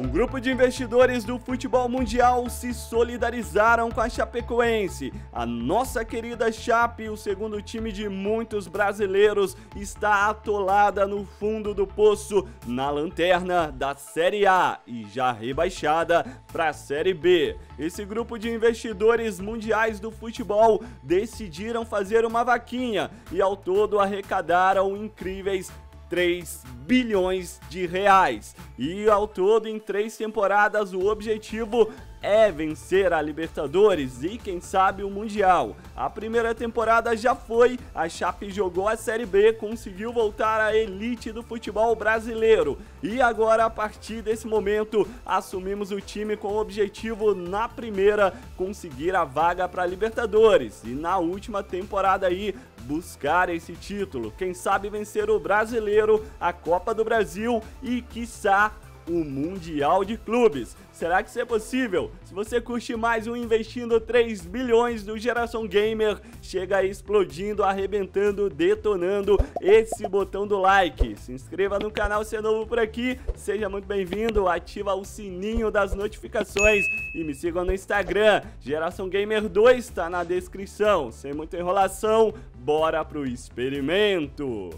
Um grupo de investidores do futebol mundial se solidarizaram com a Chapecoense. A nossa querida Chape, o segundo time de muitos brasileiros, está atolada no fundo do poço, na lanterna da Série A e já rebaixada para a Série B. Esse grupo de investidores mundiais do futebol decidiram fazer uma vaquinha e ao todo arrecadaram incríveis 3 bilhões de reais. E ao todo, em três temporadas, o objetivo é vencer a Libertadores e quem sabe o Mundial. A primeira temporada já foi, a Chape jogou a Série B, conseguiu voltar à elite do futebol brasileiro. E agora, a partir desse momento, assumimos o time com o objetivo na primeira conseguir a vaga para a Libertadores. E na última temporada aí, buscar esse título. Quem sabe vencer o brasileiro, a Copa do Brasil e, quiçá, o Mundial de Clubes. Será que isso é possível? Se você curte mais um Investindo 3 bilhões do Geração Gamer, chega explodindo, arrebentando, detonando esse botão do like. Se inscreva no canal se é novo por aqui, seja muito bem-vindo, ativa o sininho das notificações e me siga no Instagram. Geração Gamer 2 está na descrição. Sem muita enrolação, bora pro experimento!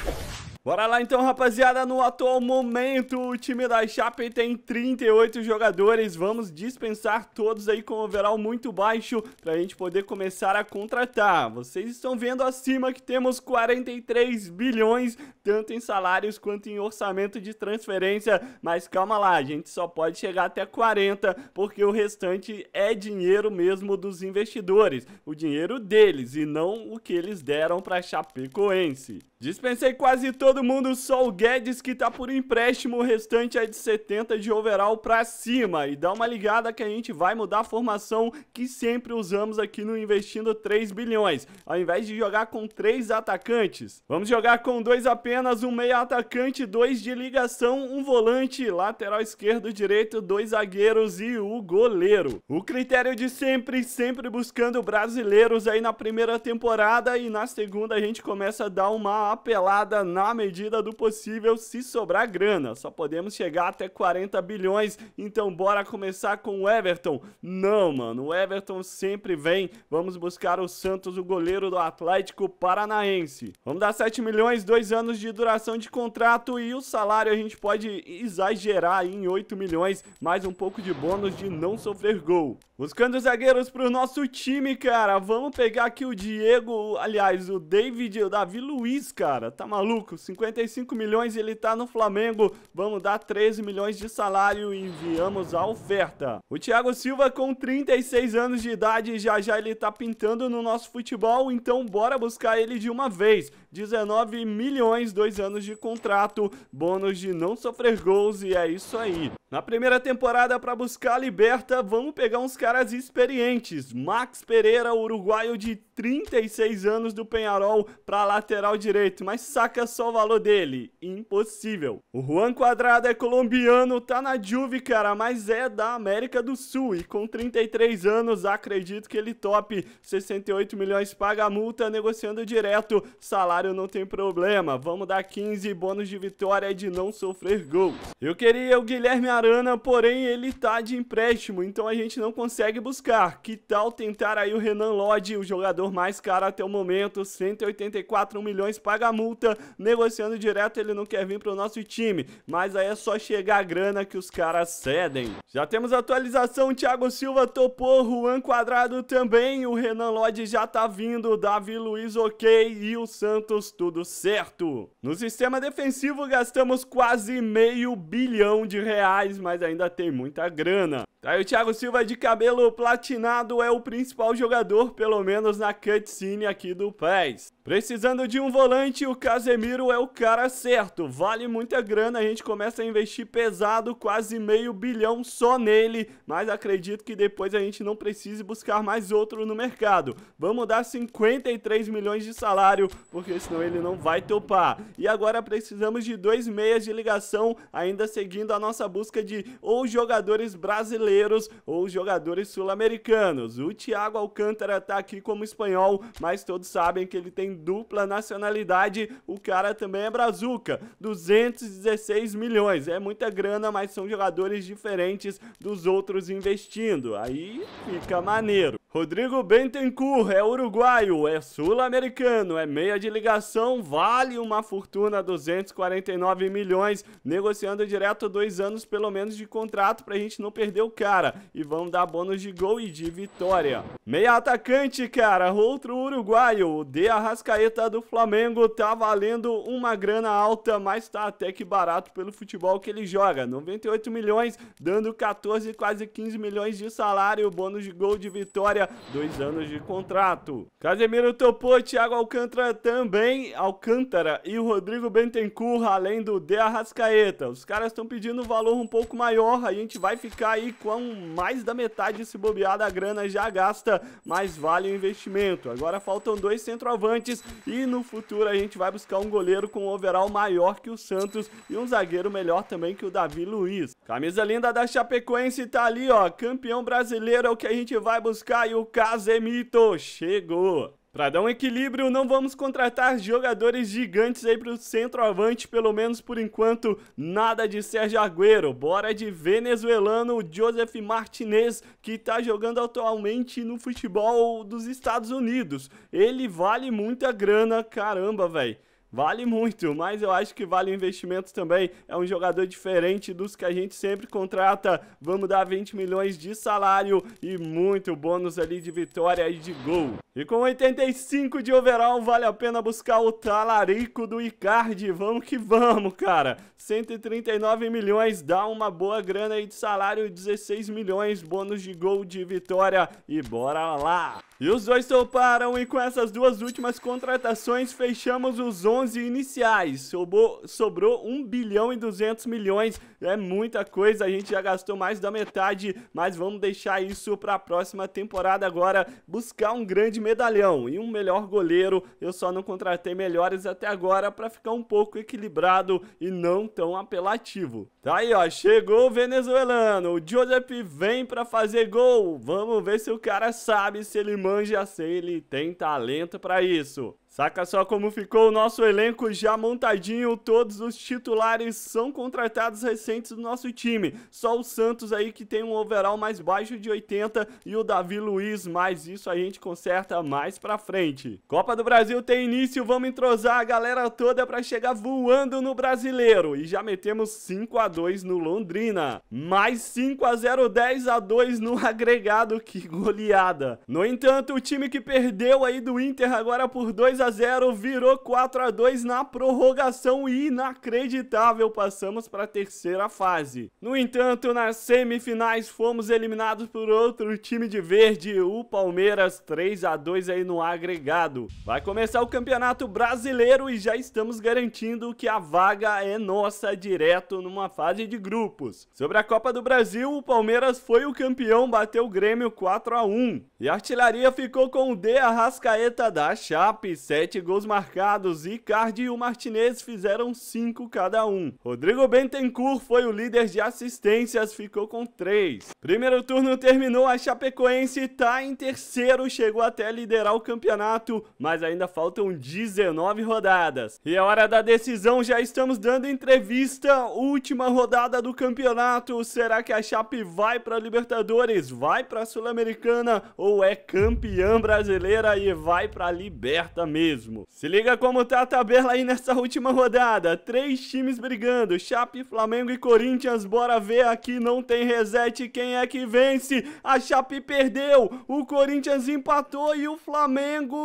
you Bora lá então, rapaziada. No atual momento, o time da Chape tem 38 jogadores. Vamos dispensar todos aí com overall muito baixo pra gente poder começar a contratar. Vocês estão vendo acima que temos 43 bilhões, tanto em salários quanto em orçamento de transferência. Mas calma lá, a gente só pode chegar até 40, porque o restante é dinheiro mesmo dos investidores. O dinheiro deles e não o que eles deram pra Chapecoense. Dispensei quase todo mundo, só o Guedes que tá por empréstimo, o restante é de 70 de overall pra cima. E dá uma ligada que a gente vai mudar a formação que sempre usamos aqui no Investindo 3 Bilhões. Ao invés de jogar com 3 atacantes, vamos jogar com dois apenas, um meia atacante, dois de ligação, um volante, lateral esquerdo, direito, dois zagueiros e o goleiro. O critério de sempre, sempre buscando brasileiros aí na primeira temporada e na segunda a gente começa a dar uma apelada na medida do possível se sobrar grana. Só podemos chegar até 40 bilhões, então bora começar com o Everton. Não, mano, o Everton sempre vem. Vamos buscar o Santos, o goleiro do Atlético Paranaense. Vamos dar 7 milhões, 2 anos de duração de contrato e o salário a gente pode exagerar em 8 milhões, mais um pouco de bônus de não sofrer gol. Buscando zagueiros pro nosso time, cara. Vamos pegar aqui o Diego, aliás, o David o Davi Luiz, cara. Tá maluco? 55 milhões ele tá no Flamengo. Vamos dar 13 milhões de salário e enviamos a oferta. O Thiago Silva com 36 anos de idade, já já ele tá pintando no nosso futebol, então bora buscar ele de uma vez. 19 milhões, dois anos de contrato, bônus de não sofrer gols e é isso aí. Na primeira temporada para buscar a liberta, vamos pegar uns caras experientes. Max Pereira, uruguaio de 36 anos do Penharol para lateral direito direito, mas saca só o valor dele. Impossível. O Juan Quadrado é colombiano, tá na Juve, cara, mas é da América do Sul. E com 33 anos, acredito que ele top. 68 milhões paga a multa, negociando direto. Salário não tem problema. Vamos dar 15 bônus de vitória de não sofrer gols. Eu queria o Guilherme Arana, porém ele tá de empréstimo, então a gente não consegue buscar. Que tal tentar aí o Renan Lodge, o jogador mais caro até o momento, 184 milhões paga paga multa, negociando direto ele não quer vir pro nosso time, mas aí é só chegar a grana que os caras cedem. Já temos atualização, Thiago Silva topou, Juan Quadrado também, o Renan Lodge já tá vindo, Davi Luiz ok e o Santos tudo certo. No sistema defensivo gastamos quase meio bilhão de reais, mas ainda tem muita grana. Aí o Thiago Silva de cabelo platinado é o principal jogador, pelo menos na cutscene aqui do PES. Precisando de um volante, o Casemiro é o cara certo. Vale muita grana, a gente começa a investir pesado, quase meio bilhão só nele. Mas acredito que depois a gente não precise buscar mais outro no mercado. Vamos dar 53 milhões de salário, porque senão ele não vai topar. E agora precisamos de dois meias de ligação, ainda seguindo a nossa busca de ou jogadores brasileiros brasileiros ou jogadores sul-americanos. O Thiago Alcântara está aqui como espanhol, mas todos sabem que ele tem dupla nacionalidade. O cara também é brazuca. 216 milhões. É muita grana, mas são jogadores diferentes dos outros investindo. Aí fica maneiro. Rodrigo Bentencourt é uruguaio, é sul-americano, é meia de ligação, vale uma fortuna 249 milhões, negociando direto dois anos pelo menos de contrato pra gente não perder o cara. E vamos dar bônus de gol e de vitória. Meia atacante, cara, outro uruguaio, o De Arrascaeta do Flamengo, tá valendo uma grana alta, mas tá até que barato pelo futebol que ele joga. 98 milhões, dando 14, quase 15 milhões de salário, bônus de gol de vitória área, dois anos de contrato. Casemiro topou, Thiago Alcântara também, Alcântara e o Rodrigo Bentencurra além do De Arrascaeta. Os caras estão pedindo um valor um pouco maior, a gente vai ficar aí com mais da metade se bobear da grana já gasta, mas vale o investimento. Agora faltam dois centroavantes e no futuro a gente vai buscar um goleiro com um overall maior que o Santos e um zagueiro melhor também que o Davi Luiz. Camisa linda da Chapecoense tá ali, ó. Campeão brasileiro é o que a gente vai buscar e o Casemiro chegou. Para dar um equilíbrio, não vamos contratar jogadores gigantes aí para o centroavante, pelo menos por enquanto, nada de Sérgio Agüero. Bora de venezuelano Joseph Martinez, que está jogando atualmente no futebol dos Estados Unidos. Ele vale muita grana, caramba, velho. Vale muito, mas eu acho que vale o investimento também. É um jogador diferente dos que a gente sempre contrata. Vamos dar 20 milhões de salário e muito bônus ali de vitória e de gol. E com 85 de overall, vale a pena buscar o talarico do Icardi. Vamos que vamos, cara. 139 milhões, dá uma boa grana aí de salário, 16 milhões, bônus de gol de vitória e bora lá. E os dois toparam e com essas duas últimas contratações fechamos os 11 11 iniciais. Sobrou, sobrou 1 bilhão e 200 milhões. É muita coisa, a gente já gastou mais da metade, mas vamos deixar isso para a próxima temporada agora, buscar um grande medalhão e um melhor goleiro. Eu só não contratei melhores até agora para ficar um pouco equilibrado e não tão apelativo. Tá aí, ó, chegou o venezuelano. O Joseph vem para fazer gol. Vamos ver se o cara sabe, se ele manja, se ele tem talento para isso. Saca só como ficou o nosso elenco já montadinho, todos os titulares são contratados recentes do nosso time. Só o Santos aí que tem um overall mais baixo de 80 e o Davi Luiz, mas isso a gente conserta mais pra frente. Copa do Brasil tem início, vamos entrosar a galera toda pra chegar voando no Brasileiro. E já metemos 5 a 2 no Londrina. Mais 5 a 0, 10 a 2 no agregado, que goleada. No entanto, o time que perdeu aí do Inter agora por 2 a x 0 virou 4 a 2 na prorrogação e inacreditável, passamos para a terceira fase. No entanto, nas semifinais fomos eliminados por outro time de verde, o Palmeiras 3 a 2 aí no agregado. Vai começar o Campeonato Brasileiro e já estamos garantindo que a vaga é nossa direto numa fase de grupos. Sobre a Copa do Brasil, o Palmeiras foi o campeão, bateu o Grêmio 4 a 1 e a artilharia ficou com o D Arrascaeta da Chape 7 sete gols marcados, e Cardi e o Martinez fizeram cinco cada um. Rodrigo Bentencourt foi o líder de assistências, ficou com três. Primeiro turno terminou, a Chapecoense está em terceiro, chegou até liderar o campeonato, mas ainda faltam 19 rodadas. E a é hora da decisão, já estamos dando entrevista, última rodada do campeonato, será que a Chape vai para Libertadores, vai para Sul-Americana ou é campeã brasileira e vai para Liberta mesmo? mesmo. Se liga como tá a tabela aí nessa última rodada. Três times brigando, Chape, Flamengo e Corinthians. Bora ver aqui, não tem reset, quem é que vence? A Chape perdeu, o Corinthians empatou e o Flamengo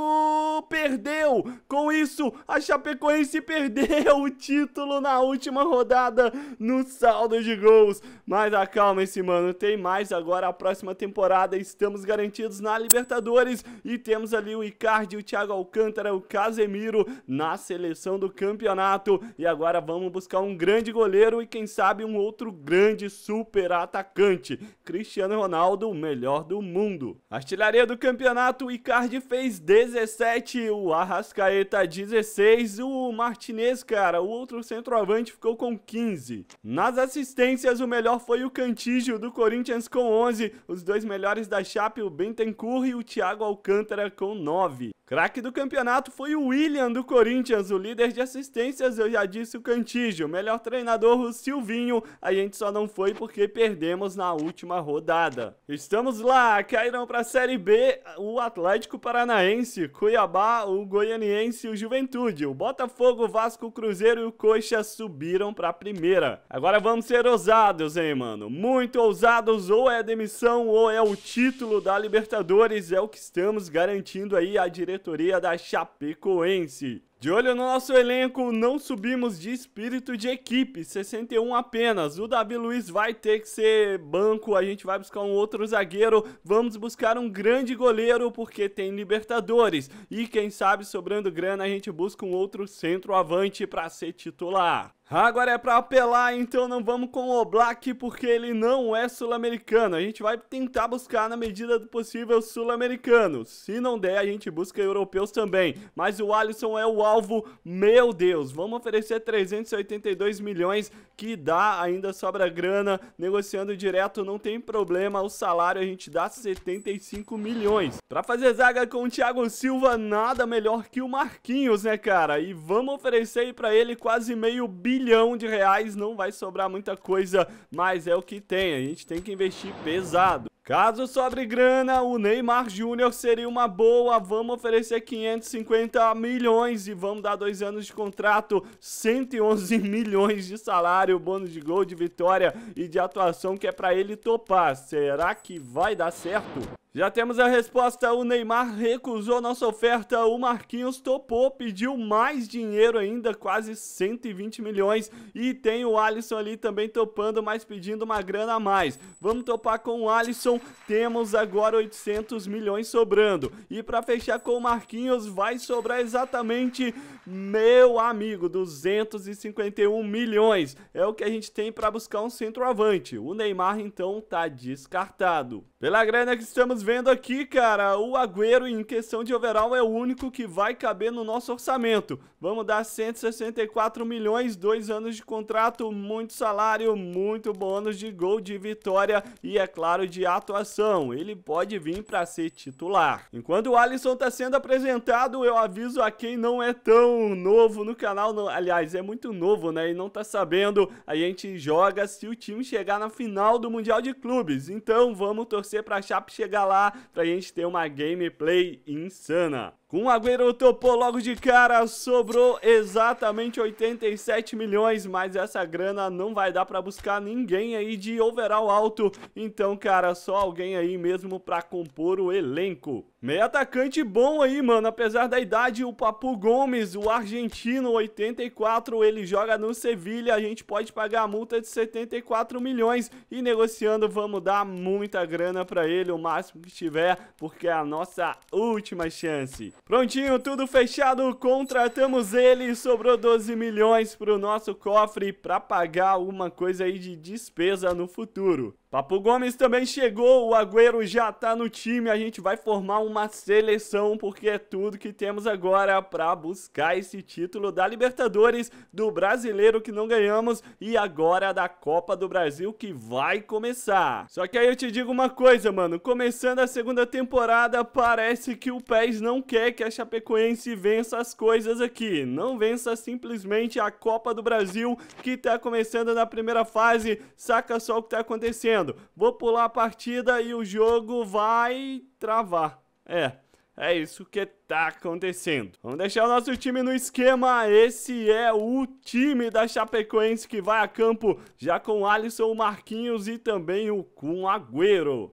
perdeu. Com isso, a Chapecoense perdeu o título na última rodada no saldo de gols. Mas acalma se mano, tem mais agora a próxima temporada. Estamos garantidos na Libertadores e temos ali o Icardi e o Thiago Alcântara era é o Casemiro na seleção do campeonato. E agora vamos buscar um grande goleiro e quem sabe um outro grande super atacante. Cristiano Ronaldo, o melhor do mundo. Artilharia do campeonato, Icardi fez 17, o Arrascaeta 16, o Martinez, cara, o outro centroavante ficou com 15. Nas assistências, o melhor foi o Cantígio do Corinthians com 11, os dois melhores da Chape, o Bentancur e o Thiago Alcântara com 9. Craque do campeonato foi o William do Corinthians, o líder de assistências, eu já disse o Cantígio. Melhor treinador, o Silvinho. A gente só não foi porque perdemos na última rodada. Estamos lá, caíram para a Série B o Atlético Paranaense, Cuiabá, o Goianiense e o Juventude. O Botafogo, o Vasco, o Cruzeiro e o Coxa subiram para a primeira. Agora vamos ser ousados, hein, mano? Muito ousados, ou é demissão ou é o título da Libertadores, é o que estamos garantindo aí a direção diretoria da Chapecoense. De olho no nosso elenco, não subimos de espírito de equipe, 61 apenas. O Davi Luiz vai ter que ser banco, a gente vai buscar um outro zagueiro, vamos buscar um grande goleiro porque tem Libertadores. E quem sabe sobrando grana a gente busca um outro centroavante para ser titular. Agora é para apelar, então não vamos com o Black porque ele não é sul-americano. A gente vai tentar buscar na medida do possível sul-americanos. Se não der, a gente busca europeus também. Mas o Alisson é o alvo salvo. Meu Deus, vamos oferecer 382 milhões que dá, ainda sobra grana. Negociando direto não tem problema, o salário a gente dá 75 milhões. Pra fazer zaga com o Thiago Silva, nada melhor que o Marquinhos, né, cara? E vamos oferecer aí pra ele quase meio bilhão de reais, não vai sobrar muita coisa, mas é o que tem, a gente tem que investir pesado. Caso sobre grana, o Neymar Júnior seria uma boa. Vamos oferecer 550 milhões e vamos dar dois anos de contrato, 111 milhões de salário, bônus de gol, de vitória e de atuação que é para ele topar. Será que vai dar certo? Já temos a resposta, o Neymar recusou nossa oferta, o Marquinhos topou, pediu mais dinheiro ainda, quase 120 milhões, e tem o Alisson ali também topando, mas pedindo uma grana a mais. Vamos topar com o Alisson, então temos agora 800 milhões sobrando. E para fechar com o Marquinhos vai sobrar exatamente meu amigo, 251 milhões é o que a gente tem para buscar um centroavante. O Neymar então tá descartado. Pela grana que estamos vendo aqui, cara, o Agüero em questão de overall é o único que vai caber no nosso orçamento. Vamos dar 164 milhões, dois anos de contrato, muito salário, muito bônus de gol de vitória e é claro de atuação. Ele pode vir para ser titular. Enquanto o Alisson tá sendo apresentado, eu aviso a quem não é tão novo no canal, não, aliás, é muito novo, né? E não tá sabendo, a gente joga se o time chegar na final do Mundial de Clubes. Então vamos torcer pra Chape chegar lá, pra gente ter uma gameplay insana. Com o Agüero topou logo de cara, sobrou exatamente 87 milhões, mas essa grana não vai dar para buscar ninguém aí de overall alto. Então, cara, só alguém aí mesmo para compor o elenco. Meio atacante bom aí, mano. Apesar da idade, o Papu Gomes, o argentino, 84, ele joga no Sevilha. A gente pode pagar a multa de 74 milhões e negociando vamos dar muita grana para ele, o máximo que tiver, porque é a nossa última chance. Prontinho, tudo fechado, contratamos ele, sobrou 12 milhões para o nosso cofre para pagar alguma coisa aí de despesa no futuro. Papo Gomes também chegou, o Agüero já tá no time, a gente vai formar uma seleção porque é tudo que temos agora para buscar esse título da Libertadores, do Brasileiro que não ganhamos e agora da Copa do Brasil que vai começar. Só que aí eu te digo uma coisa, mano, começando a segunda temporada, parece que o PES não quer que a Chapecoense vença as coisas aqui, não vença simplesmente a Copa do Brasil que tá começando na primeira fase, saca só o que tá acontecendo vendo. vou pular a partida e o jogo vai travar. É, é isso que tá acontecendo. Vamos deixar o nosso time no esquema. Esse é o time da Chapecoense que vai a campo já com Alisson, Marquinhos e também o Kun Agüero.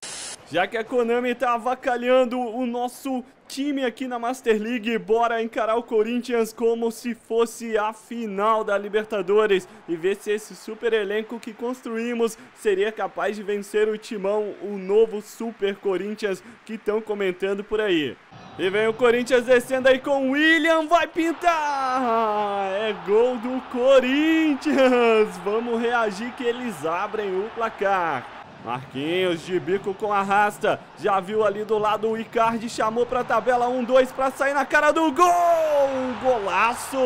Já que a Konami tá avacalhando o nosso time aqui na Master League, bora encarar o Corinthians como se fosse a final da Libertadores e ver se esse super elenco que construímos seria capaz de vencer o timão, o novo Super Corinthians que estão comentando por aí. E vem o Corinthians descendo aí com o William, vai pintar! É gol do Corinthians! Vamos reagir que eles abrem o placar. Marquinhos de bico com arrasta. Já viu ali do lado o Icardi, chamou pra tabela 1-2 pra sair na cara do gol! Golaço!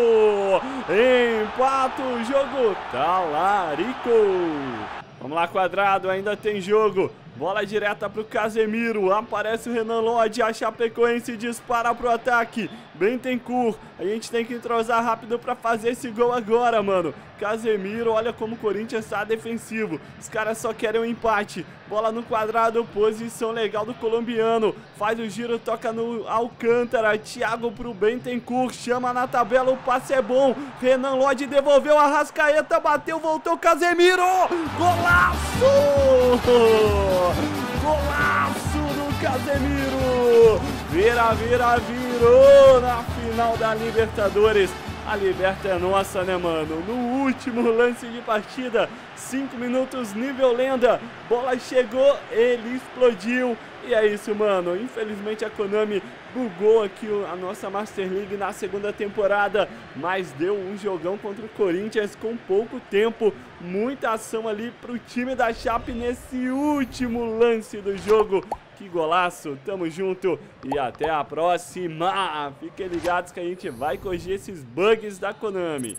Empata o jogo, talarico! Vamos lá, quadrado, ainda tem jogo. Bola direta para o Casemiro. Aparece o Renan Lodge. A Chapecoense dispara para o ataque. Bentencourt. A gente tem que entrosar rápido para fazer esse gol agora, mano. Casemiro, olha como o Corinthians está defensivo. Os caras só querem um empate. Bola no quadrado, posição legal do colombiano. Faz o giro, toca no Alcântara. Thiago pro Bentencourt, chama na tabela, o passe é bom. Renan Lodge devolveu, Arrascaeta bateu, voltou Casemiro! Golaço! Golaço do Casemiro! Vira, vira, virou na final da Libertadores. A liberta é nossa, né, mano? No último lance de partida, 5 minutos, nível lenda. Bola chegou, ele explodiu. E é isso, mano. Infelizmente a Konami bugou aqui a nossa Master League na segunda temporada, mas deu um jogão contra o Corinthians com pouco tempo. Muita ação ali pro time da Chape nesse último lance do jogo. Que golaço, tamo junto e até a próxima. Fiquem ligados que a gente vai corrigir esses bugs da Konami.